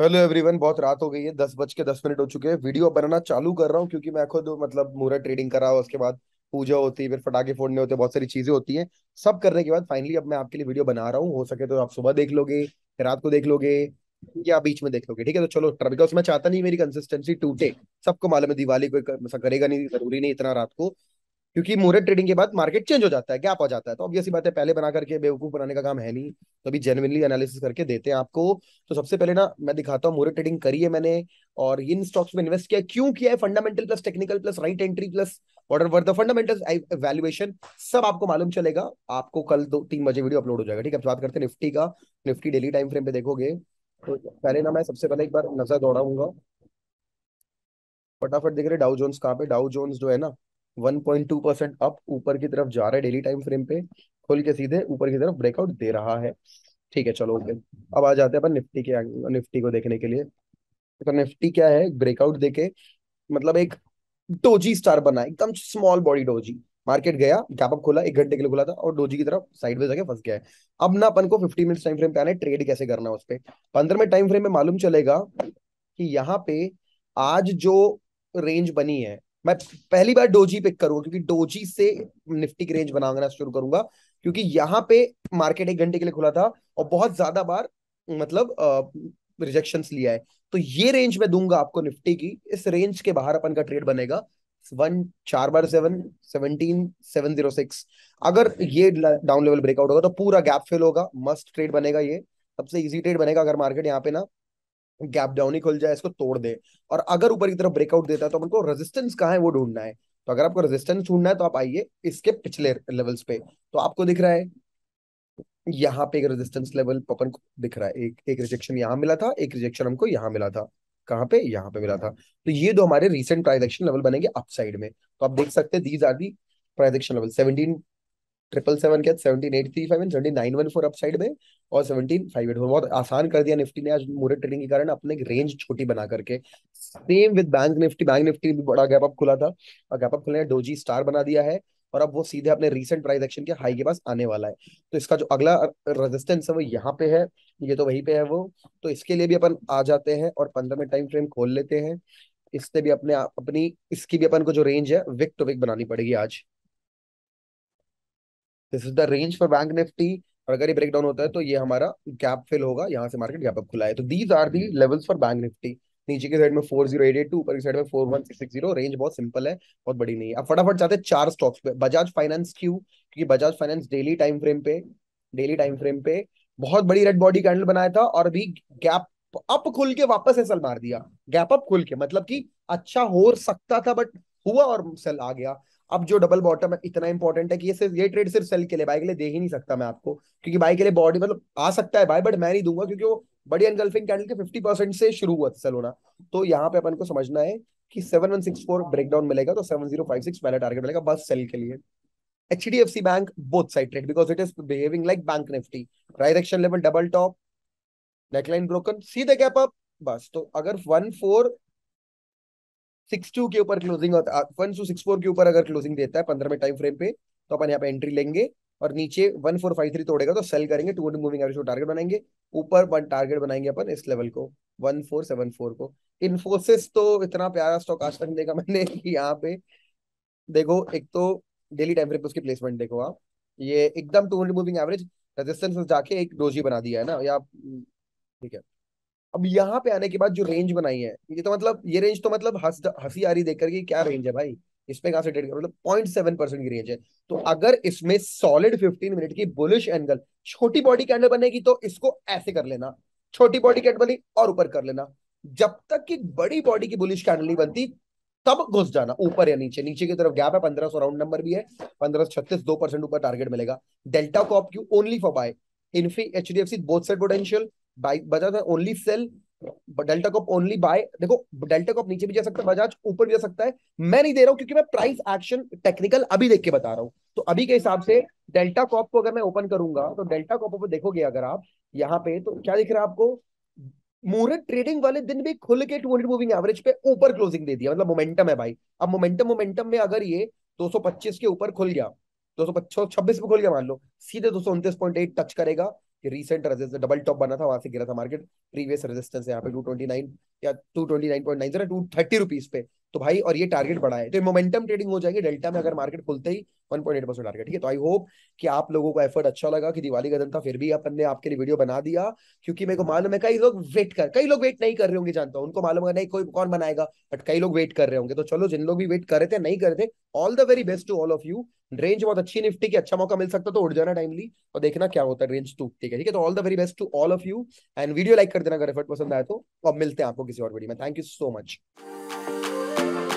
hello everyone बहुत रात हो गई है दस बज के दस मिनट हो चुके हैं वीडियो बनाना चालू कर रहा हूँ क्योंकि मैं खुद मतलब मुहूर्त ट्रेडिंग करा उसके बाद पूजा होती है फिर फटाके फोड़ने होते हैं बहुत सारी चीजें होती हैं सब करने के बाद फाइनली अब मैं आपके लिए वीडियो बना रहा हूँ हो सके तो आप सुबह देख लोगे रात को देख लोगे या बीच में देख लोगे ठीक है तो चलो बिकॉज मैं चाहता नहीं मेरी कंसिस्टेंसी टूटे सबको मालूम है दिवाली कोई करेगा नहीं जरूरी नहीं इतना रात को क्योंकि मुहूर्त ट्रेडिंग के बाद मार्केट चेंज हो जाता है गैप हो जाता है तो ऐसी बात है पहले बना करके बेवकूफ बनाने का काम है नहीं तो अभी जेनविनली एनालिसिस करके देते हैं आपको तो सबसे पहले ना मैं दिखाता हूँ मुहूर्त ट्रेडिंग करी है मैंने और इन स्टॉक्स में इन्वेस्ट किया क्यों किया है fundamental plus technical plus right entry plus order worth the fundamental valuation सब आपको मालूम चलेगा आपको कल दो तीन बजे वीडियो अपलोड हो जाएगा ठीक है बात करते हैं निफ्टी का निफ्टी डेली टाइम फ्रेम पे देखोगे तो पहले ना मैं सबसे पहले एक बार नजर दौड़ाऊंगा फटाफट देख रहे डाउ जोन्स कहाँ पे डाउ जोन्स जो है ना 1.2 परसेंट अप ऊपर की तरफ जा रहा है डेली टाइम फ्रेम पे खुल के सीधे ऊपर की तरफ ब्रेकआउट दे रहा है ठीक है चलो ओके अब आ जाते हैं अपन निफ्टी के निफ्टी को देखने के लिए तो निफ्टी क्या है ब्रेकआउट देके मतलब एक डोजी स्टार बना एकदम स्मॉल बॉडी डोजी मार्केट गया गैप अप खोला एक घंटे के लिए खुला था और डोजी की तरफ साइड में जाके फंस गया है अब ना अपन को फिफ्टी मिनट टाइम फ्रेम पे आने ट्रेड कैसे करना है उस पर पंद्रह मिनट टाइम फ्रेम में मालूम चलेगा कि यहाँ पे आज जो रेंज बनी है मैं पहली बार डोजी पिक करूंगा क्योंकि डोजी से निफ्टी की रेंज बनाना शुरू करूंगा क्योंकि यहाँ पे मार्केट एक घंटे के लिए खुला था और बहुत ज्यादा बार मतलब रिजेक्शन लिया है तो ये रेंज मैं दूंगा आपको निफ्टी की इस रेंज के बाहर अपन का ट्रेड बनेगा वन चार बार seven seventeen seven zero six अगर ये डाउन लेवल ब्रेकआउट होगा तो पूरा गैप फिल होगा मस्त ट्रेड बनेगा ये सबसे इजी ट्रेड बनेगा अगर मार्केट यहाँ पे ना गैप डाउन ही खुल जाए इसको तोड़ दे और अगर ऊपर की तरफ ब्रेकआउट देता है तो अपन रेजिस्टेंस कहाँ है वो ढूंढना है तो अगर आपको रेजिस्टेंस ढूंढना है तो आप आइए इसके पिछले लेवल्स पे तो आपको दिख रहा है यहाँ पे एक रेजिस्टेंस लेवल अपन को दिख रहा है एक एक रिजेक्शन यहाँ मिला था एक रिजेक्शन हमको यहाँ मिला था कहाँ पे यहाँ पे मिला था तो ये दो हमारे रिसेंट ट्राइजेक्शन लेवल बनेंगे अपसाइड में तो आप देख सकते हैं these are the transaction level seventeen triple seven के seventeen eight three five and seventeen nine one four upside में और सेवनटीन फाइव एट फोर बहुत आसान कर दिया निफ्टी ने आज मोरे ट्रेडिंग के कारण अपने रेंज छोटी बना करके same with bank Nifty bank Nifty भी बड़ा गैप अप खुला था और गैप अप खुलने ने डोजी स्टार बना दिया है और अब वो सीधे अपने रीसेंट प्राइस एक्शन के हाई के पास आने वाला है तो इसका जो अगला रेजिस्टेंस है वो यहाँ पे है ये तो वही पे है वो तो इसके लिए भी अपन आ जाते हैं और पंद्रह मिनट टाइम फ्रेम खोल लेते हैं इससे भी अपने अपनी इसकी भी अपन को जो रेंज है विक टू विक बनानी पड़ेगी आज this is the range for bank Nifty और अगर ये ब्रेक डाउन होता है तो ये हमारा गैप फिल होगा यहाँ से मार्केट गैप अप खुला है तो these are the levels for bank Nifty नीचे की साइड में four zero eight eight two ऊपर की साइड में four one six zero range बहुत सिंपल है बहुत बड़ी नहीं है अब फटाफट जाते हैं चार स्टॉक्स पे बजाज फाइनेंस क्यों क्योंकि Bajaj finance daily time frame पे डेली टाइम फ्रेम पे बहुत बड़ी रेड बॉडी कैंडल बनाया था और अभी गैप अप खुल के वापस एसल मार दिया गैप अप खुल के मतलब कि अच्छा हो सकता था बट हुआ और सेल आ गया अब जो डबल बॉटम है इतना इंपॉर्टेंट है कि ये सिर्फ ये ट्रेड सिर्फ सेल के लिए बाई के लिए दे ही नहीं सकता मैं आपको क्योंकि बाई के लिए बॉडी मतलब आ सकता है बाई बट मैं नहीं दूंगा क्योंकि वो बड़ी अनगल्फिंग कैंडल के फिफ्टी परसेंट से शुरू हुआ सेल होना तो यहाँ पे अपन को समझना है कि seven one six four breakdown मिलेगा तो सेवन जीरो फाइव सिक्स पहला टारगेट मिलेगा बस सेल के लिए H D F C bank both side trade because it is behaving like bank Nifty right action level double top neckline broken सीधे gap up बस तो अगर वन फोर सिक्स टू के ऊपर closing one two six four के ऊपर अगर closing देता है पंद्रह में टाइम फ्रेम पे तो अपन यहाँ पे एंट्री लेंगे और नीचे वन फोर फाइव थ्री तोड़ेगा तो सेल करेंगे टू हंड्रेड मूविंग एवरेज को टारगेट बनाएंगे ऊपर वन टारगेट बनाएंगे अपन इस लेवल को वन फोर सेवन फोर को इन्फोसिस तो इतना प्यारा स्टॉक आज तक देखा मैंने कि यहाँ पे देखो एक तो डेली टाइम फ्रेम पे उसकी प्लेसमेंट देखो आप ये एकदम two hundred moving average resistance जाके एक डोजी बना दिया है ना या ठीक है अब यहाँ पे आने के बाद जो रेंज बनाई है ये तो मतलब ये रेंज तो मतलब हंस हंसी आ रही देख करके क्या रेंज है भाई इसमें कहां से ट्रेड करो मतलब पॉइंट सेवन परसेंट की रेंज है तो अगर इसमें सॉलिड फिफ्टीन मिनट की बुलिश एंगल छोटी बॉडी कैंडल बनेगी तो इसको ऐसे कर लेना छोटी बॉडी कैंडल बनी और ऊपर कर लेना जब तक कि बड़ी बॉडी की बुलिश कैंडल नहीं बनती तब घुस जाना ऊपर या नीचे नीचे की तरफ गैप है पंद्रह सौ राउंड नंबर भी है पंद्रह छत्तीस दो परसेंट ऊपर टारगेट मिलेगा डेल्टा कॉप क्यू only for buy Infy H D F C both side potential buy Bajaj only sell Delta Corp only buy देखो डेल्टा कॉप नीचे भी जा सकता है बजाज ऊपर भी जा सकता है मैं नहीं दे रहा हूँ क्योंकि मैं प्राइस एक्शन टेक्निकल अभी देख के बता रहा हूँ तो अभी के हिसाब से डेल्टा कॉप को अगर मैं ओपन करूंगा तो डेल्टा कॉप पर देखोगे अगर आप यहाँ पे तो क्या दिख रहा है आपको मुहूर्त ट्रेडिंग वाले दिन भी खुल के टू हंड्रेड मूविंग एवरेज पे ऊपर क्लोजिंग दे दिया मतलब मोमेंटम है भाई अब मोमेंटम मोमेंटम में अगर ये 225 के ऊपर खुल गया दो सौ छब्बीस पे खुल गया मान लो सीधे दो सौ उनतीस पॉइंट एट टच करेगा कि रीसेंट रेजिस्टेंस डबल टॉप बना था वहां से गिरा था मार्केट प्रीवियस रेजिस्टेंस यहाँ पे टू ट्वेंटी नाइन या two twenty nine point nine जरा टू थर्टी रुपीज पे तो भाई और ये टारगेट बढ़ा है तो मोमेंटम ट्रेडिंग हो जाएगी डेल्टा में अगर मार्केट खुलते ही वन परसेंट टारगेट ठीक है तो आई होप कि आप लोगों को एफर्ट अच्छा लगा कि दिवाली का दिन था फिर भी अपन ने आपके लिए वीडियो बना दिया क्योंकि मेरे को मालूम है कई लोग वेट कर कई लोग वेट नहीं कर रहे होंगे जानता हूँ उनको मालूम है नहीं कोई कौन बनाएगा बट कई लोग वेट कर रहे होंगे तो चलो जिन लोग भी वेट कर रहे थे नहीं कर रहे थे all the very best to all of you range बहुत अच्छी निफ्टी की अच्छा मौका मिल सकता तो उड़ जाना टाइमली और देखना क्या होता है रेंज टू ठीक है ठीक है तो all the very best to all of you and video like कर देना अगर एफर्ट पसंद आया तो अब मिलते हैं आपको किसी और वीडियो में थैंक यू सो मच